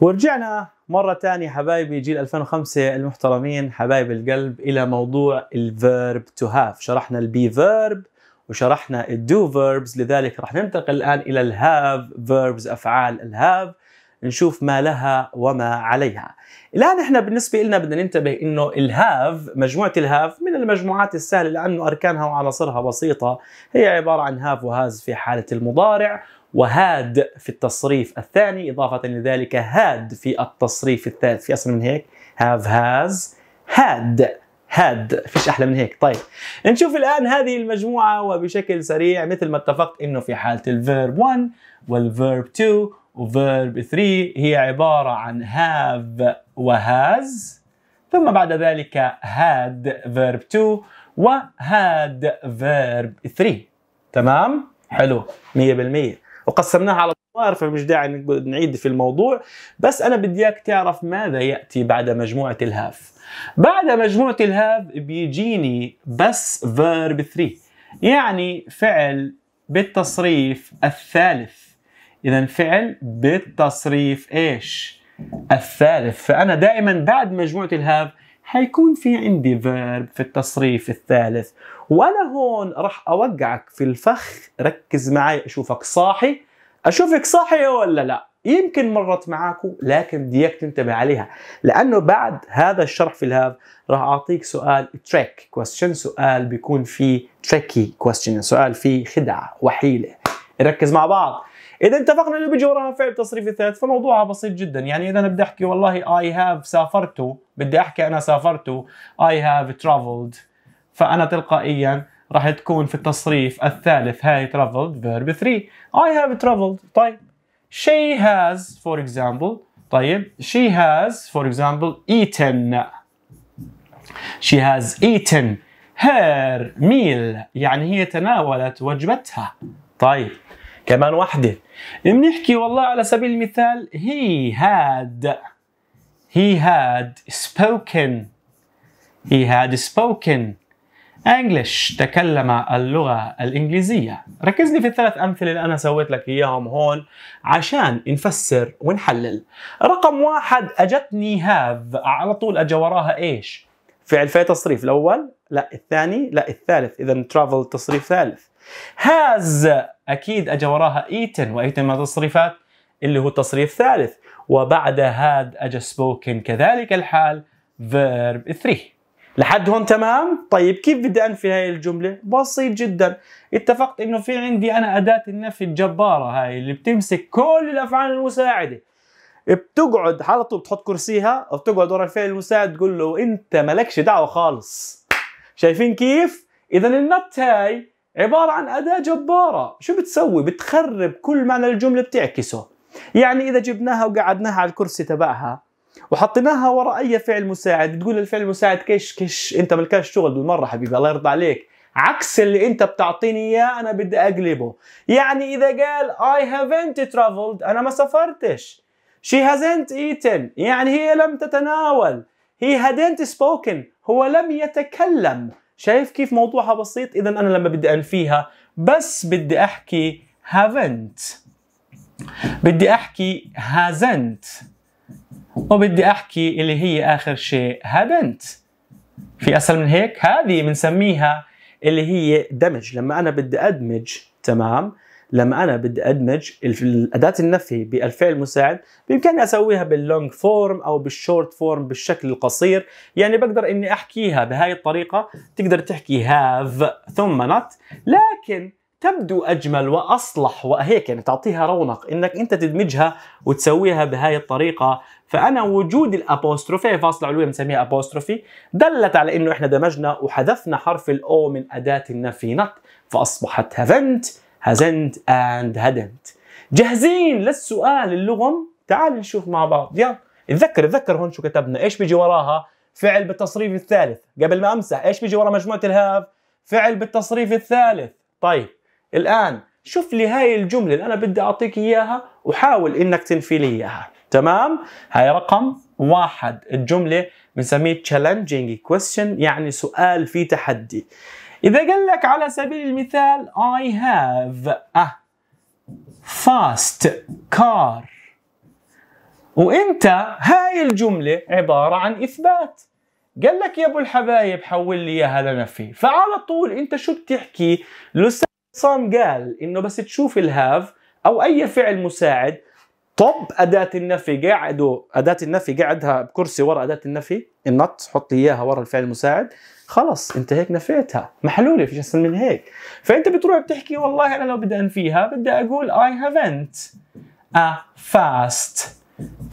ورجعنا مرة ثانية حبايبي جيل 2005 المحترمين حبايب القلب إلى موضوع الفيرب تو هاف شرحنا البي فيرب وشرحنا الدو فيربز لذلك رح ننتقل الآن إلى الهاف فيربز أفعال الهاف نشوف ما لها وما عليها الآن إحنا بالنسبة لنا بدنا ننتبه إنه الهاف مجموعة الهاف من المجموعات السهلة لأنه أركانها وعناصرها بسيطة هي عبارة عن هاف وهاز في حالة المضارع وهاد في التصريف الثاني إضافة لذلك هاد في التصريف الثالث في أسهل من هيك have has had هاد فيش احلى من هيك طيب نشوف الان هذه المجموعه وبشكل سريع مثل ما اتفقت انه في حاله الفيرب 1 والفيرب 2 وفيرب 3 هي عباره عن have وهاز ثم بعد ذلك had verb 2 وهاد verb 3 تمام حلو 100% وقسمناها على الصغار فمش داعي نعيد في الموضوع بس انا بدي اياك تعرف ماذا ياتي بعد مجموعه الهاف بعد مجموعه الهاف بيجيني بس فيرب 3 يعني فعل بالتصريف الثالث اذا فعل بالتصريف ايش الثالث فانا دائما بعد مجموعه الهاف حيكون في عندي فيرب في التصريف الثالث وانا هون راح اوقعك في الفخ ركز معي اشوفك صاحي اشوفك صاحي ولا لا يمكن مرت معاكم لكن بديك تنتبه عليها لانه بعد هذا الشرح في الهاب راح اعطيك سؤال تريك كويستشن سؤال بيكون فيه تريكي كويستشن سؤال فيه خدعه وحيله ركز مع بعض اذا اتفقنا انه بيجي وراها فعل تصريفي ثالث فموضوعها بسيط جدا يعني اذا انا بدي احكي والله اي هاف سافرت بدي احكي انا سافرت اي هاف ترافلد فانا تلقائيا راح تكون في التصريف الثالث هاي traveled فيرب 3 I have traveled طيب she has for example طيب she has for example eaten she has eaten her meal يعني هي تناولت وجبتها طيب كمان وحده بنحكي والله على سبيل المثال he had he had spoken he had spoken English تكلم اللغة الإنجليزية ركز لي في الثلاث أمثلة اللي أنا سويت لك إياهم هون عشان نفسر ونحلل رقم واحد أجتني هاف على طول أجا وراها إيش فعل في تصريف الأول لا الثاني لا الثالث إذا travel تصريف ثالث هاز اكيد اجى وراها ايتن وايتن من التصريفات اللي هو تصريف ثالث وبعد هاد اجى سبوكن كذلك الحال فيرب 3 لحد هون تمام طيب كيف بدي انفي هاي الجمله بسيط جدا اتفقت انه في عندي انا اداه النفي الجباره هاي اللي بتمسك كل الافعال المساعده بتقعد على طول بتحط كرسيها وبتقعد بتقعد ورا الفعل المساعد تقول له انت مالكش دعوه خالص شايفين كيف اذا النت هاي عبارة عن أداة جبارة شو بتسوي؟ بتخرب كل معنى الجملة بتعكسه يعني إذا جبناها وقعدناها على الكرسي تبعها وحطيناها وراء أي فعل مساعد بتقول الفعل المساعد كش كش أنت ملكاش شغل بالمرة حبيبي الله يرضى عليك عكس اللي انت بتعطيني اياه انا بدي اقلبه يعني اذا قال I haven't traveled انا ما سافرتش she hasn't eaten يعني هي لم تتناول he hadn't spoken هو لم يتكلم شايف كيف موضوعها بسيط اذا انا لما بدي انفيها بس بدي احكي haven't بدي احكي hasn't وبدي احكي اللي هي اخر شيء hadn't في اسهل من هيك هذه بنسميها اللي هي دمج لما انا بدي ادمج تمام لما انا بدي ادمج اداه النفي بالفعل المساعد بامكاني اسويها باللونج فورم او بالشورت فورم بالشكل القصير يعني بقدر اني احكيها بهاي الطريقه تقدر تحكي هاف ثم نت لكن تبدو اجمل واصلح وهيك يعني تعطيها رونق انك انت تدمجها وتسويها بهاي الطريقه فانا وجود الابوستروفي فاصله علويه بنسميها ابوستروفي دلت على انه احنا دمجنا وحذفنا حرف الاو من اداه النفي نت فاصبحت هافنت هزنت اند هدمت جاهزين للسؤال اللغم تعال نشوف مع بعض يلا اتذكر اتذكر هون شو كتبنا ايش بيجي وراها فعل بالتصريف الثالث قبل ما امسح ايش بيجي ورا مجموعه الهاف فعل بالتصريف الثالث طيب الان شوف لي هاي الجمله اللي انا بدي اعطيك اياها وحاول انك تنفي لي اياها تمام هاي رقم واحد الجمله بنسميه challenging question يعني سؤال فيه تحدي إذا قال لك على سبيل المثال I have a fast car وانت هاي الجملة عبارة عن إثبات قال لك يا ابو الحبايب حول لي اياها لنفي فعلى طول انت شو بتحكي لسام قال انه بس تشوف الهاف او اي فعل مساعد طب أداة النفي قاعدوا أداة النفي قاعدها بكرسي ورا أداة النفي النط حط لي إياها ورا الفعل المساعد خلص انت هيك نفيتها محلوله فيش جسم من هيك فانت بتروح بتحكي والله انا لو بدي انفيها بدي اقول I haven't a fast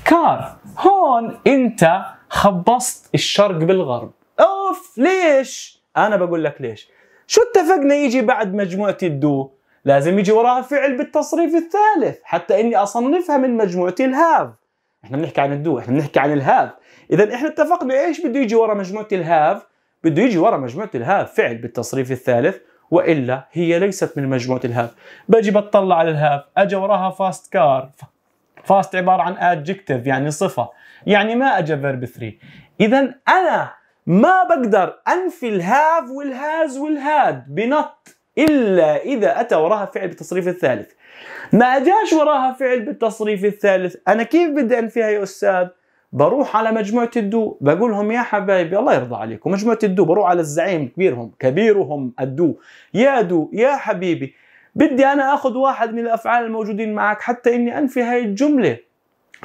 car هون انت خبصت الشرق بالغرب اوف ليش انا بقول لك ليش شو اتفقنا يجي بعد مجموعه الدو لازم يجي وراها فعل بالتصريف الثالث حتى اني اصنفها من مجموعه الهاف احنا بنحكي عن الدو احنا بنحكي عن الهاف اذا احنا اتفقنا ايش بده يجي ورا مجموعه الهاف بده يجي ورا مجموعة الهاف فعل بالتصريف الثالث والا هي ليست من مجموعه الهاف بجي بطلع على الهاف اجى وراها فاست كار فاست عباره عن ادجكتيف يعني صفه يعني ما اجى فيرب 3 اذا انا ما بقدر انفي الهاف والهاز والهاد بنط الا اذا اتى وراها فعل بالتصريف الثالث ما اجاش وراها فعل بالتصريف الثالث انا كيف بدي انفيها يا استاذ بروح على مجموعه الدو بقول لهم يا حبايبي الله يرضى عليكم مجموعه الدو بروح على الزعيم كبيرهم كبيرهم الدو يا دو يا حبيبي بدي انا اخذ واحد من الافعال الموجودين معك حتى اني انفي هاي الجمله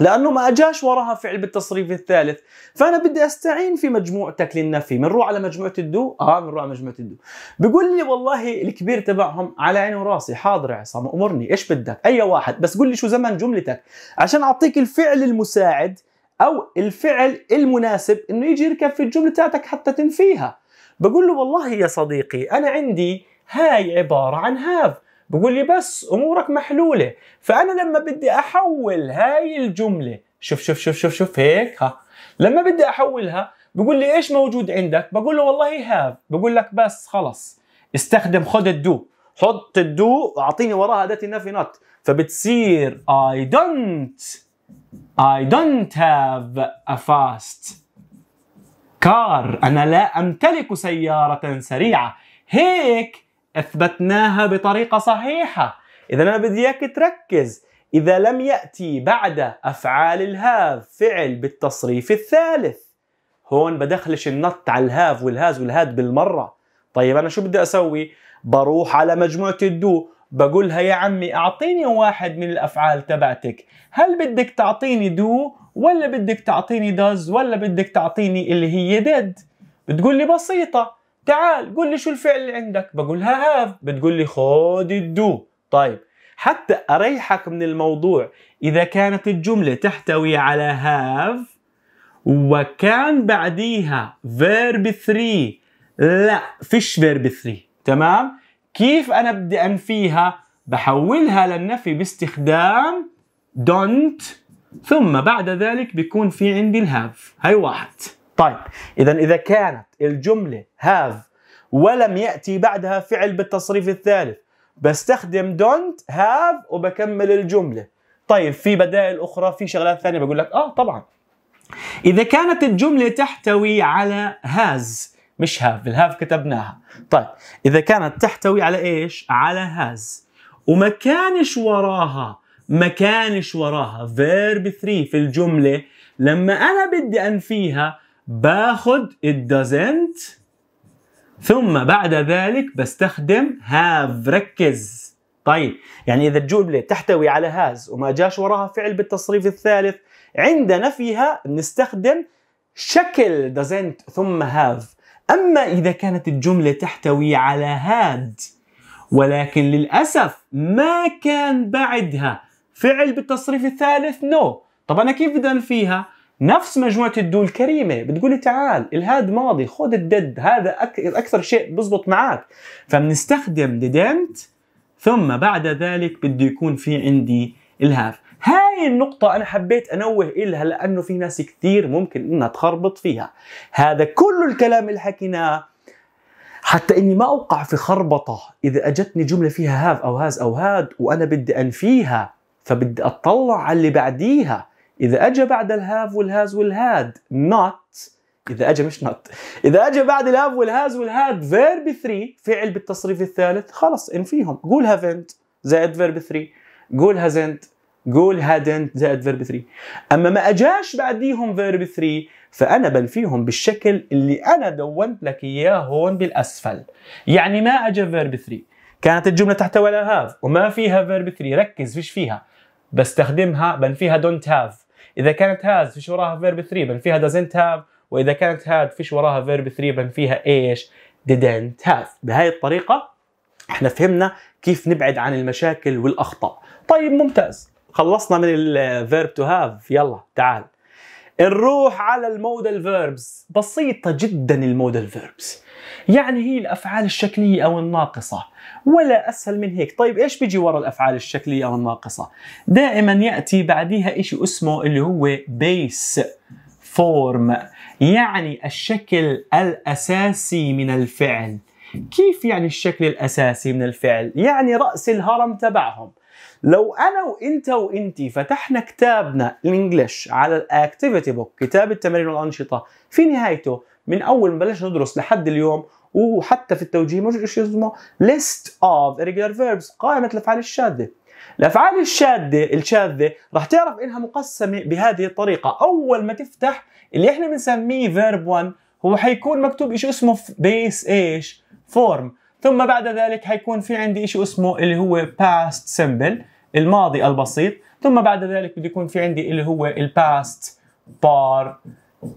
لانه ما اجاش وراها فعل بالتصريف الثالث فانا بدي استعين في مجموعتك للنفي بنروح على مجموعه الدو اه بنروح على مجموعه الدو بقول لي والله الكبير تبعهم على عيني وراسي حاضر يا عصام امرني ايش بدك اي واحد بس قول لي شو زمن جملتك عشان اعطيك الفعل المساعد او الفعل المناسب انه يجي يركب في الجمله تاعتك حتى تنفيها بقول له والله يا صديقي انا عندي هاي عباره عن هاف بقول لي بس امورك محلوله فانا لما بدي احول هاي الجمله شوف شوف شوف شوف شوف هيك ها لما بدي احولها بقول لي ايش موجود عندك بقول له والله هاف بقول لك بس خلص استخدم خد الدو حط الدو واعطيني وراها ذات النفي نوت فبتصير I don't I don't have a fast car أنا لا أمتلك سيارة سريعة هيك أثبتناها بطريقة صحيحة إذا أنا بدي إياك تركز إذا لم يأتي بعد أفعال الهاف فعل بالتصريف الثالث هون بدخلش النط على الهاف والهاز والهاد بالمرة طيب أنا شو بدي أسوي؟ بروح على مجموعة الدو بقولها يا عمي اعطيني واحد من الافعال تبعتك هل بدك تعطيني دو ولا بدك تعطيني داز ولا بدك تعطيني اللي هي ديد بتقول لي بسيطة تعال قول لي شو الفعل اللي عندك بقولها هاف بتقول لي خد الدو طيب حتى أريحك من الموضوع إذا كانت الجملة تحتوي على هاف وكان بعديها فيرب 3 لا فيش فيرب 3 تمام كيف انا بدي انفيها بحولها للنفي باستخدام don't ثم بعد ذلك بيكون في عندي الهاف هاي واحد طيب اذا اذا كانت الجمله هاف ولم ياتي بعدها فعل بالتصريف الثالث بستخدم don't have وبكمل الجمله طيب في بدائل اخرى في شغلات ثانيه بقول لك اه طبعا اذا كانت الجمله تحتوي على has مش هاف الهاف كتبناها طيب اذا كانت تحتوي على ايش على هاز وما كانش وراها ما كانش وراها فيرب 3 في الجمله لما انا بدي انفيها باخذ it doesn't ثم بعد ذلك بستخدم هاف ركز طيب يعني إذا الجملة تحتوي على هاز وما جاش وراها فعل بالتصريف الثالث عند نفيها بنستخدم شكل doesn't ثم have أما إذا كانت الجملة تحتوي على هاد ولكن للأسف ما كان بعدها فعل بالتصريف الثالث نو no. طب أنا كيف بدي أنفيها؟ نفس مجموعة الدول الكريمة بتقولي تعال الهاد ماضي خذ الدد هذا أكثر شيء بزبط معك فبنستخدم didn't ثم بعد ذلك بده يكون في عندي الهاف ثاني النقطة أنا حبيت أنوه إلها لأنه في ناس كثير ممكن إنها تخربط فيها هذا كل الكلام اللي حكيناه حتى اني ما اوقع في خربطه اذا اجتني جمله فيها هاف او هاز او هاد وانا بدي انفيها فبدي اطلع على اللي بعديها اذا اجى بعد الهاف والهاز والهاد not اذا اجى مش not اذا اجى بعد الهاف والهاز والهاد فيرب 3 فعل بالتصريف الثالث خلص انفيهم قول هافنت زائد فيرب 3 قول هازنت قول هادنت زائد فيرب 3 اما ما اجاش بعديهم فيرب 3 فانا بنفيهم بالشكل اللي انا دونت لك اياه هون بالاسفل يعني ما اجى فيرب 3 كانت الجمله تحتوي على هاف وما فيها فيرب 3 ركز فيش فيها بستخدمها بنفيها دونت هاف اذا كانت هاز فيش وراها فيرب 3 بنفيها دازنت هاف واذا كانت هاد فيش وراها فيرب 3 بنفيها ايش didn't have بهاي الطريقه احنا فهمنا كيف نبعد عن المشاكل والاخطاء طيب ممتاز خلصنا من الفيرب تو هاف يلا تعال نروح على المودال فيربس بسيطة جدا المودال فيربس يعني هي الأفعال الشكلية أو الناقصة ولا أسهل من هيك طيب إيش بيجي ورا الأفعال الشكلية أو الناقصة دائما يأتي بعديها إشي اسمه اللي هو بيس فورم يعني الشكل الأساسي من الفعل كيف يعني الشكل الأساسي من الفعل؟ يعني رأس الهرم تبعهم لو انا وانت وانتي فتحنا كتابنا الانجليش على الاكتيفيتي بوك كتاب التمارين والانشطه في نهايته من اول ما بلشنا ندرس لحد اليوم وحتى في التوجيه موجود شيء اسمه ليست اوف irregular فيربس قائمه الافعال الشاذه الافعال الشاذه الشاذه راح تعرف انها مقسمه بهذه الطريقه اول ما تفتح اللي احنا بنسميه فيرب 1 هو حيكون مكتوب شيء اسمه بيس ايش فورم ثم بعد ذلك حيكون في عندي شيء اسمه اللي هو past simple الماضي البسيط ثم بعد ذلك بده يكون في عندي اللي هو الباست participle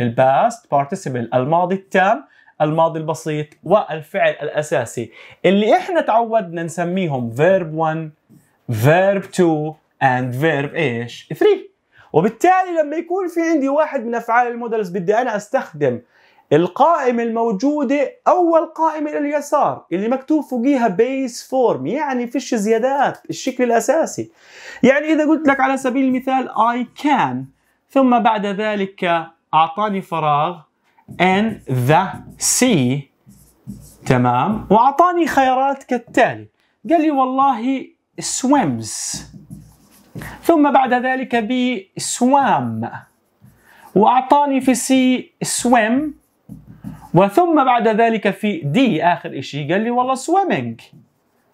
الباست participle الماضي التام الماضي البسيط والفعل الاساسي اللي احنا تعودنا نسميهم verb 1 verb 2 and verb ايش 3 وبالتالي لما يكون في عندي واحد من افعال المودلز بدي انا استخدم القائمة الموجودة أول قائمة لليسار اللي مكتوب فوقيها بيس فورم يعني فيش زيادات الشكل الأساسي يعني إذا قلت لك على سبيل المثال I can ثم بعد ذلك أعطاني فراغ and the sea تمام وأعطاني خيارات كالتالي قال لي والله swims ثم بعد ذلك بي swam وأعطاني في سي swim وثم بعد ذلك في دي اخر شيء قال لي والله سويمنج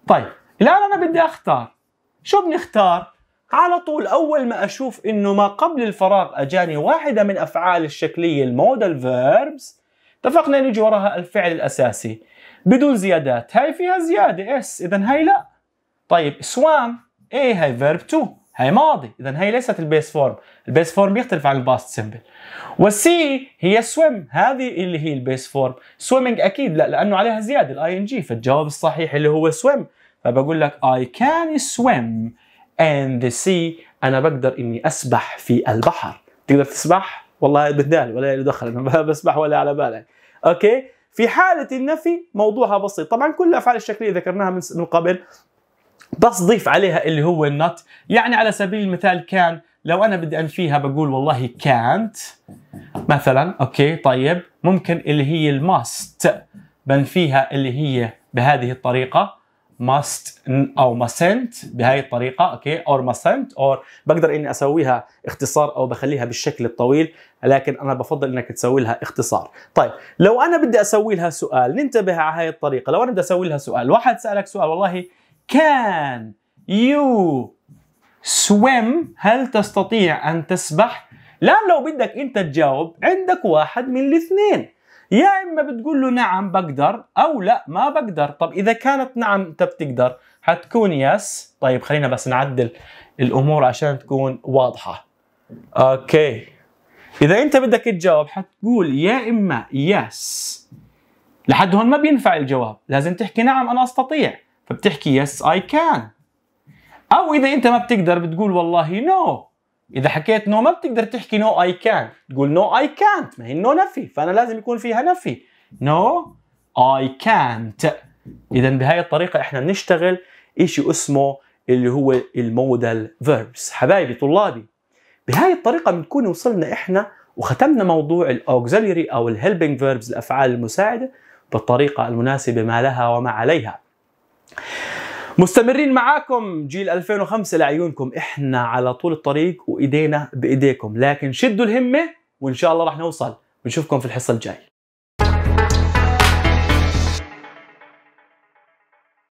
طيب الان انا بدي اختار شو بنختار على طول اول ما اشوف انه ما قبل الفراغ اجاني واحده من افعال الشكليه المودال فيربس اتفقنا نيجي وراها الفعل الاساسي بدون زيادات هاي فيها زياده اس اذا هاي لا طيب سوام ايه هاي فيرب 2 هي ماضي اذا هي ليست البيس فورم البيس فورم بيختلف عن الباست سمبل والسي هي سويم هذه اللي هي البيس فورم سويمينج اكيد لا لانه عليها زياده الاي ان جي فالجواب الصحيح اللي هو سويم فبقول لك I can swim ان the sea انا بقدر اني اسبح في البحر تقدر تسبح والله بدال ولا له دخل انا بسبح ولا على بالك اوكي في حالة النفي موضوعها بسيط طبعا كل الأفعال الشكلية ذكرناها من قبل بس ضيف عليها اللي هو النوت يعني على سبيل المثال كان لو انا بدي انفيها بقول والله كانت مثلا اوكي طيب ممكن اللي هي الماست بنفيها اللي هي بهذه الطريقه must او mustn't بهذه الطريقه اوكي or mustn't or بقدر اني اسويها اختصار او بخليها بالشكل الطويل لكن انا بفضل انك تسوي لها اختصار طيب لو انا بدي اسوي لها سؤال ننتبه على هاي الطريقه لو انا بدي اسوي لها سؤال واحد سالك سؤال والله can you swim هل تستطيع أن تسبح؟ الآن لو بدك أنت تجاوب عندك واحد من الاثنين يا إما بتقول له نعم بقدر أو لا ما بقدر طب إذا كانت نعم أنت بتقدر حتكون يس طيب خلينا بس نعدل الأمور عشان تكون واضحة أوكي إذا أنت بدك تجاوب حتقول يا إما يس لحد هون ما بينفع الجواب لازم تحكي نعم أنا أستطيع فبتحكي يس اي كان او اذا انت ما بتقدر بتقول والله نو no. اذا حكيت نو no ما بتقدر تحكي نو اي كان تقول نو اي كانت ما هي نو نفي فانا لازم يكون فيها نفي نو اي كانت اذا بهاي الطريقه احنا بنشتغل شيء اسمه اللي هو المودال فيربس حبايبي طلابي بهاي الطريقه بنكون وصلنا احنا وختمنا موضوع الاوكسيلري او الهيلبنج فيربز الافعال المساعده بالطريقه المناسبه ما لها وما عليها مستمرين معاكم جيل 2005 لعيونكم احنا على طول الطريق وايدينا بايديكم لكن شدوا الهمه وان شاء الله راح نوصل بنشوفكم في الحصه الجاي